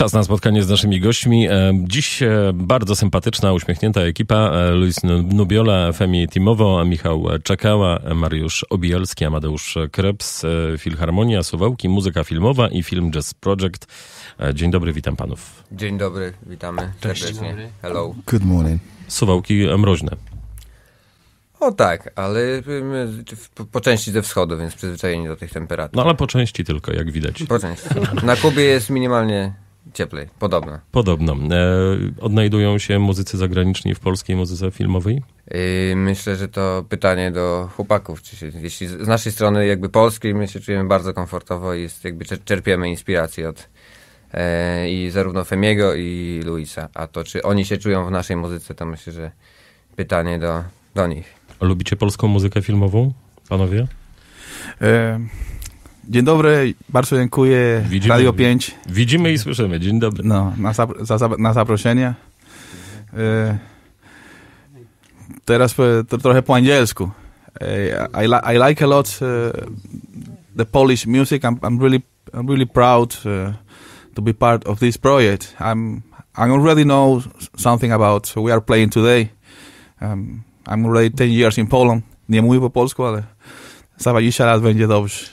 Czas na spotkanie z naszymi gośćmi. E, dziś e, bardzo sympatyczna, uśmiechnięta ekipa. E, Luis Nubiola, Femi Timowo, Michał Czekała, Mariusz Obielski, Amadeusz Krebs, Filharmonia, Suwałki, muzyka filmowa i Film Jazz Project. Dzień dobry, witam panów. Dzień dobry, witamy Cześć. serdecznie. Hello. Good morning. Suwałki mroźne. O tak, ale y, po części ze wschodu, więc przyzwyczajeni do tych temperatur. No ale po części tylko, jak widać. Po części. Na Kubie jest minimalnie cieplej, podobno. Podobno. E, odnajdują się muzycy zagraniczni w polskiej muzyce filmowej? Yy, myślę, że to pytanie do chłopaków. Czy się, jeśli z naszej strony jakby polskiej my się czujemy bardzo komfortowo i jest, jakby czerpiemy inspirację od e, i zarówno Femiego i Luisa. A to czy oni się czują w naszej muzyce, to myślę, że pytanie do, do nich. A lubicie polską muzykę filmową, panowie? E Dzień dobry, bardzo dziękuję. Widzimy, Radio 5. Widzimy i słyszymy. Dzień dobry. No, na, za, za, na zaproszenie. E, teraz to, trochę po angielsku. E, I, li, I like a lot uh, the Polish music. I'm, I'm really I'm really proud uh, to be part of this project. I'm I already know something about we are playing today. Um, I'm already 10 years in Poland. Nie mówię po polsku, ale za 20 lat będzie dobrze.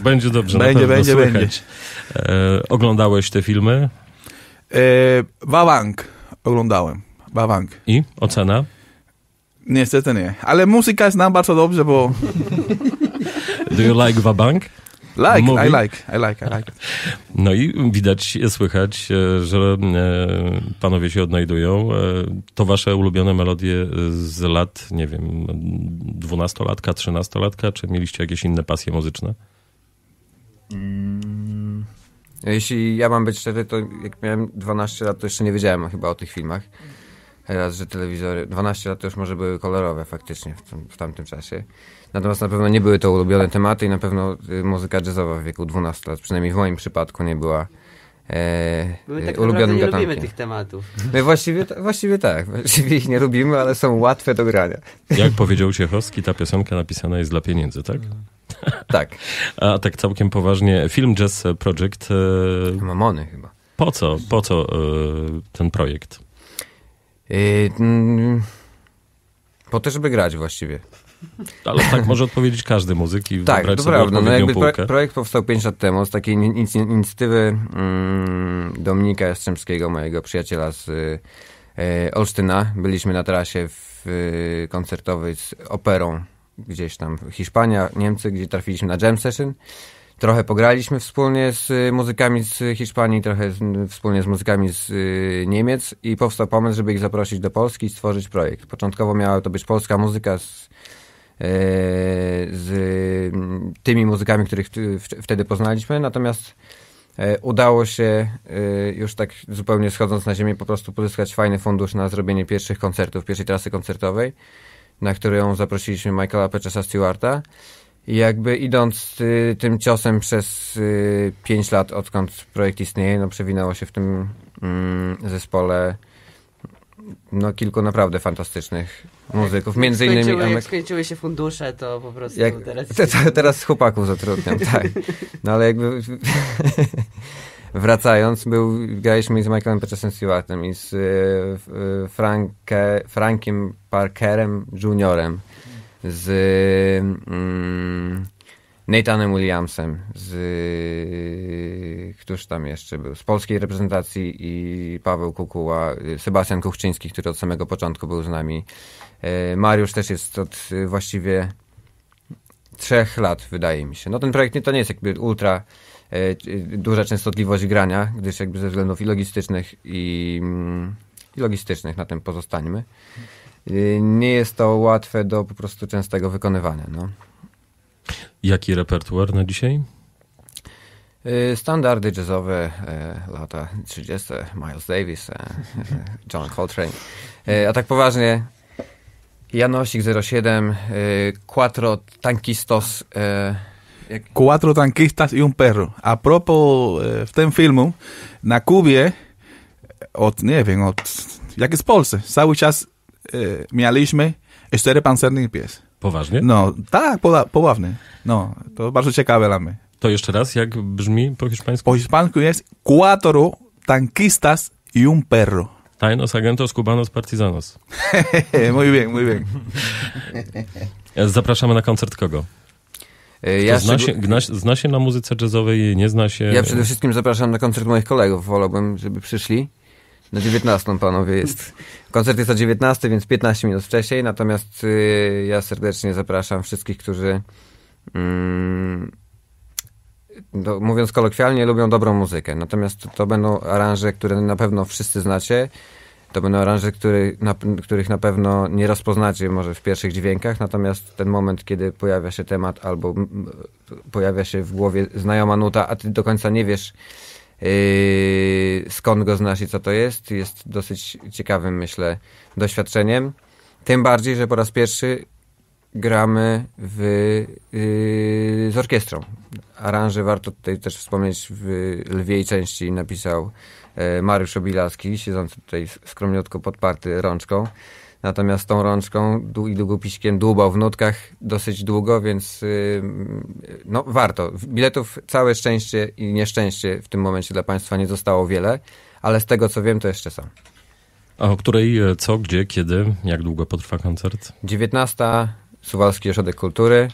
Będzie dobrze. Będzie, będzie, słychać. będzie. E, oglądałeś te filmy? E, Wawang oglądałem. Wawang. I? Ocena? Niestety nie. Ale muzyka jest nam bardzo dobrze, bo... Do you like Wabank? Like, Mówi. I like, I like, I like. No i widać, słychać, e, że e, panowie się odnajdują. E, to wasze ulubione melodie z lat, nie wiem, dwunastolatka, trzynastolatka, czy mieliście jakieś inne pasje muzyczne? Mm. Jeśli ja mam być szczery, to jak miałem 12 lat, to jeszcze nie wiedziałem chyba o tych filmach. Raz, że telewizory. 12 lat to już może były kolorowe faktycznie w, tym, w tamtym czasie. Natomiast na pewno nie były to ulubione tematy i na pewno y, muzyka jazzowa w wieku 12 lat, przynajmniej w moim przypadku, nie była e, My e, tak ulubionym nie gatunkiem. lubimy tych tematów. My no właściwie, właściwie tak. Właściwie ich nie lubimy, ale są łatwe do grania. Jak powiedział Ciechowski, ta piosenka napisana jest dla pieniędzy, tak? Mm. Tak. A tak całkiem poważnie, film Jazz Project... E, Mamony chyba. Po co, po co e, ten projekt? E, mm, po to, żeby grać właściwie. Ale tak może odpowiedzieć każdy muzyk i tak, wybrać to sobie prawda. No jakby półkę. projekt powstał 5 lat temu z takiej inicjatywy mm, Dominika Jastrzębskiego, mojego przyjaciela z Olsztyna. Byliśmy na trasie w koncertowej z operą gdzieś tam Hiszpania, Niemcy, gdzie trafiliśmy na jam session. Trochę pograliśmy wspólnie z y, muzykami z Hiszpanii, trochę wspólnie z muzykami z y, Niemiec i powstał pomysł, żeby ich zaprosić do Polski i stworzyć projekt. Początkowo miała to być polska muzyka z, e, z mm, tymi muzykami, których wtedy poznaliśmy, natomiast e, udało się e, już tak zupełnie schodząc na ziemię po prostu pozyskać fajny fundusz na zrobienie pierwszych koncertów, pierwszej trasy koncertowej na którą zaprosiliśmy Michaela Pechesa Stewarta. I jakby idąc y, tym ciosem przez y, lat, odkąd projekt istnieje, no przewinęło się w tym y, zespole no kilku naprawdę fantastycznych muzyków, między jak innymi... Amek... skończyły się fundusze, to po prostu jak, teraz... Te, te, teraz chłopaków zatrudniam, tak. No ale jakby wracając, był, graliśmy z Michaelem Petersem Stewartem i z y, Frankiem Parkerem Juniorem, z y, Nathanem Williamsem, z y, któż tam jeszcze był, z polskiej reprezentacji i Paweł Kukuła, Sebastian Kuchczyński, który od samego początku był z nami. E, Mariusz też jest od właściwie trzech lat, wydaje mi się. No ten projekt nie, to nie jest jakby ultra E, y, duża częstotliwość grania, gdyż jakby ze względów i logistycznych i, mm, i logistycznych na tym pozostańmy. Y, nie jest to łatwe do po prostu częstego wykonywania. No. Jaki repertuar na dzisiaj? Y, standardy jazzowe e, lata 30. Miles Davis, e, John Coltrane. A tak poważnie, Janosik 07, Quattro Tankistos Eh, cuatro tanquistas y un perro. A propos w eh, tym filmu, na Kubie, od, nie wiem, od, jak jest w Polsce, cały czas e, mieliśmy cztery pancerne pies. Poważnie? No, tak, pola, poławny. No, to bardzo ciekawe dla mnie. To jeszcze raz, jak brzmi po hiszpańsku? Po hiszpańsku jest cuatro tanquistas y un perro. Tajnos agentos cubanos partizanos. muy bien, muy bien. Zapraszamy na koncert kogo? E, ja zna, się, gna, zna się na muzyce jazzowej, nie zna się... Ja przede wszystkim zapraszam na koncert moich kolegów, wolałbym, żeby przyszli. Na 19 panowie jest. Koncert jest o 19, więc 15 minut wcześniej, natomiast y, ja serdecznie zapraszam wszystkich, którzy do, mm, no, mówiąc kolokwialnie, lubią dobrą muzykę. Natomiast to, to będą aranże, które na pewno wszyscy znacie. To będą aranże, który, na, których na pewno nie rozpoznacie może w pierwszych dźwiękach, natomiast ten moment, kiedy pojawia się temat albo pojawia się w głowie znajoma nuta, a ty do końca nie wiesz, Yy, skąd go znasz i co to jest, jest dosyć ciekawym, myślę, doświadczeniem. Tym bardziej, że po raz pierwszy gramy w, yy, z orkiestrą. Aranże warto tutaj też wspomnieć w lwiej części napisał e, Mariusz Obilaski, siedzący tutaj skromniutko podparty rączką. Natomiast tą rączką i długopiskiem dłubał w nutkach dosyć długo, więc yy, no warto. Biletów całe szczęście i nieszczęście w tym momencie dla Państwa nie zostało wiele, ale z tego co wiem to jeszcze są. A o której, e, co, gdzie, kiedy, jak długo potrwa koncert? 19 Suwalski Ośrodek Kultury.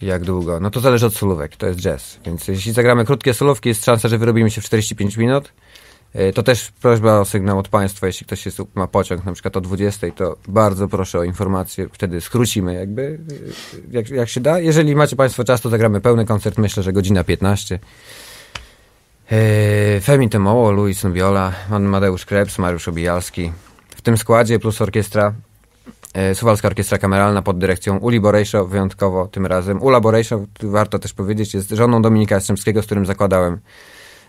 Jak długo? No to zależy od solówek, to jest jazz. Więc jeśli zagramy krótkie solówki, jest szansa, że wyrobimy się w 45 minut. E, to też prośba o sygnał od Państwa, jeśli ktoś jest, ma pociąg na przykład o 20, to bardzo proszę o informację, wtedy skrócimy jakby, e, jak, jak się da. Jeżeli macie Państwo czas, to zagramy pełny koncert, myślę, że godzina 15. E, Femi Tomoło, Luis Nubiola, Madeusz Krebs, Mariusz Obijalski. W tym składzie plus orkiestra E, Suwalska Orkiestra Kameralna pod dyrekcją Uli Borejszo, wyjątkowo tym razem. Ula Borejszo, warto też powiedzieć, jest żoną Dominika Jastrzębskiego, z którym zakładałem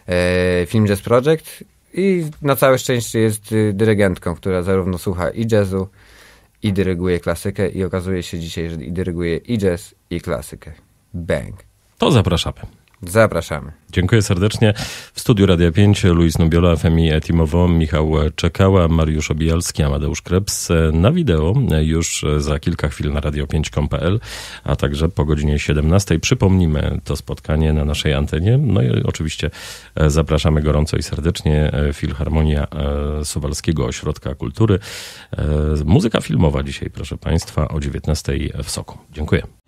e, film Jazz Project i na całe szczęście jest y, dyrygentką, która zarówno słucha i jazzu, i dyryguje klasykę i okazuje się dzisiaj, że i dyryguje i jazz, i klasykę. Bang! To zapraszamy. Zapraszamy. Dziękuję serdecznie. W studiu Radia 5 Luis Nubiola, Femi Etimowo, Michał Czekała, Mariusz Obijalski, Amadeusz Krebs. Na wideo już za kilka chwil na radio5.pl, a także po godzinie 17. Przypomnimy to spotkanie na naszej antenie. No i oczywiście zapraszamy gorąco i serdecznie Filharmonia e, Suwalskiego Ośrodka Kultury. E, muzyka filmowa dzisiaj, proszę Państwa, o 19 w Soku. Dziękuję.